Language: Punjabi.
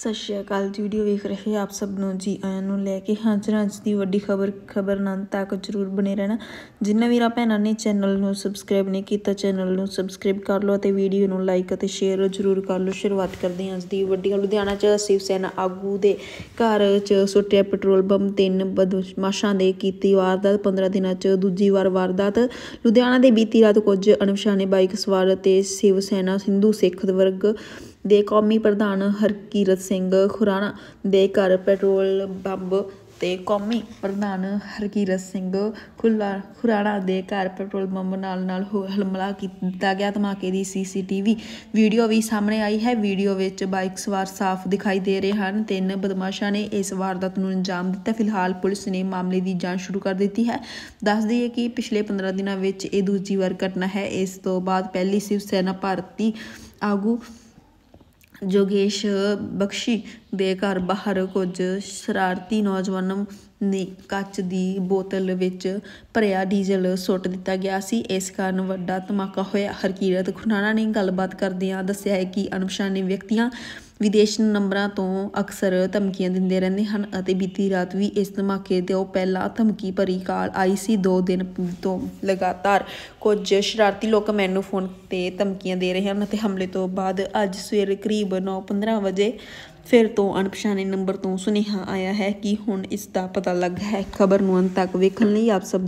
ਸਤਿ ਸ਼੍ਰੀ ਅਕਾਲ ਜੀ ਵੀਡੀਓ ਵੇਖ ਰਹੇ ਆਪ ਸਭ ਨੂੰ ਜੀ ਆਇਆਂ ਨੂੰ ਲੈ ਕੇ ਹਾਜ਼ਰ ਅੱਜ ਦੀ ਵੱਡੀ ਖਬਰ ਖਬਰ ਨੰਨ ਤੱਕ ਜਰੂਰ ਬਣੇ ਰਹਿਣਾ ਜਿੰਨਾ ਵੀਰਾ ਭੈਣਾਂ ਨੇ ਚੈਨਲ ਨੂੰ ਸਬਸਕ੍ਰਾਈਬ ਨਹੀਂ ਕੀਤਾ ਚੈਨਲ ਨੂੰ ਸਬਸਕ੍ਰਾਈਬ ਕਰ ਲਓ ਅਤੇ ਵੀਡੀਓ ਨੂੰ ਲਾਈਕ ਅਤੇ ਸ਼ੇਅਰ ਜਰੂਰ ਕਰ ਲਓ ਸ਼ੁਰੂਆਤ ਕਰਦੇ ਹਾਂ ਅੱਜ ਦੀ ਵੱਡੀ ਲੁਧਿਆਣਾ 'ਚ ਸ਼ਿਵ ਸੈਨਾ ਆਗੂ ਦੇ ਘਰ 'ਚ ਸੁੱਟਿਆ ਪੈਟਰੋਲ ਬੰਬ ਤਿੰਨ ਬਦਮਾਸ਼ਾਂ ਦੇ ਕੀਤੀ ਵਾਰਦਾਤ 15 ਦਿਨਾਂ 'ਚ ਦੂਜੀ ਵਾਰ ਵਾਰਦਾਤ ਲੁਧਿਆਣਾ ਦੇ ਬੀਤੀ ਰਾਤ ਕੁਝ ਅਣਪਛਾਣੇ ਬਾਈਕ ਸਵਾਰ ਅਤੇ ਸ਼ਿਵ ਸੈਨਾ ਸਿੰਧੂ ਸਿੱਖ ਵਰਗ ਦੇ ਕੌਮੀ ਪ੍ਰਧਾਨ ਹਰਕੀਰਤ ਸਿੰਘ ਖੁਰਾਣਾ ਦੇ ਘਰ ਪੈਟਰੋਲ ਬੰਬ ਤੇ ਕੌਮੀ ਪ੍ਰਧਾਨ ਹਰਕੀਰਤ ਸਿੰਘ ਖੁੱਲਾ ਖੁਰਾਣਾ ਦੇ ਘਰ ਪੈਟਰੋਲ ਬੰਬ ਨਾਲ ਨਾਲ ਹਮਲਾ ਕੀਤਾ ਗਿਆ ਧਮਾਕੇ ਦੀ ਸੀਸੀਟੀਵੀ ਵੀਡੀਓ ਵੀ ਸਾਹਮਣੇ ਆਈ ਹੈ ਵੀਡੀਓ ਵਿੱਚ ਬਾਈਕ ਸਵਾਰ ਸਾਫ਼ ਦਿਖਾਈ ਦੇ ਰਹੇ ਹਨ ਤਿੰਨ ਬਦਮਾਸ਼ਾਂ ਨੇ ਇਸ ਵਾਰਦਾਤ ਨੂੰ ਅੰਜਾਮ ਦਿੱਤਾ ਫਿਲਹਾਲ ਪੁਲਿਸ ਨੇ ਮਾਮਲੇ ਦੀ ਜਾਂਚ ਸ਼ੁਰੂ ਕਰ ਦਿੱਤੀ ਹੈ ਦੱਸ ਦਈਏ ਕਿ ਪਿਛਲੇ 15 ਦਿਨਾਂ ਵਿੱਚ ਇਹ ਦੂਜੀ ਵਾਰ ਘਟਨਾ ਹੈ ਇਸ ਤੋਂ ਬਾਅਦ ਪਹਿਲੀ ਸਿਵ ਸੈਨਾ ਭਾਰਤੀ ਆਗੂ ਜੋਗੇਸ਼ ਬਖਸ਼ੀ ਦੇ ਘਰ ਬਾਹਰ ਕੁਝ ਸ਼ਰਾਰਤੀ ਨੌਜਵਾਨਾਂ ਨੇ ਕੱਚ ਦੀ ਬੋਤਲ ਵਿੱਚ ਭਰਿਆ ਡੀਜ਼ਲ ਸੁੱਟ ਦਿੱਤਾ ਗਿਆ ਸੀ ਇਸ ਕਾਰਨ ਵੱਡਾ ਧਮਾਕਾ ਹੋਇਆ ਹਰਕੀਰਤ ਖੁਨਾਣਾ ਨੇ ਗੱਲਬਾਤ ਕਰਦਿਆਂ ਦੱਸਿਆ ਹੈ ਕਿ ਅਣਪਛਾਣੇ ਵਿਅਕਤੀਆਂ ਵਿਦੇਸ਼ ਨੰਬਰਾਂ ਤੋਂ ਅਕਸਰ ਧਮਕੀਆਂ ਦਿੰਦੇ ਰਹਿੰਦੇ ਹਨ ਅਤੇ ਬੀਤੀ ਰਾਤ ਵੀ ਇਸ ਧਮਾਕੇ ਤੋਂ ਪਹਿਲਾ ਧਮਕੀ ਭਰੀ ਕਾਲ ਆਈ ਸੀ 2 ਦਿਨ ਤੋਂ ਲਗਾਤਾਰ ਕੁਝ ਸ਼ਰਾਰਤੀ ਲੋਕ ਮੈਨੂੰ ਫੋਨ ਤੇ ਧਮਕੀਆਂ ਦੇ ਰਹੇ ਹਨ ਅਤੇ ਹਮਲੇ ਤੋਂ ਬਾਅਦ ਅੱਜ ਸਵੇਰ ਕਰੀਬ 9:15 ਵਜੇ ਫਿਰ ਤੋਂ ਅਣਪਛਾਣੇ ਨੰਬਰ ਤੋਂ ਸੁਨੇਹਾ ਆਇਆ ਹੈ ਕਿ ਹੁਣ ਇਸ ਦਾ ਪਤਾ ਲੱਗ ਹੈ ਖਬਰ ਨੂੰ ਅੰਤ ਤੱਕ ਵੇਖਣ ਲਈ ਆਪ ਸਭ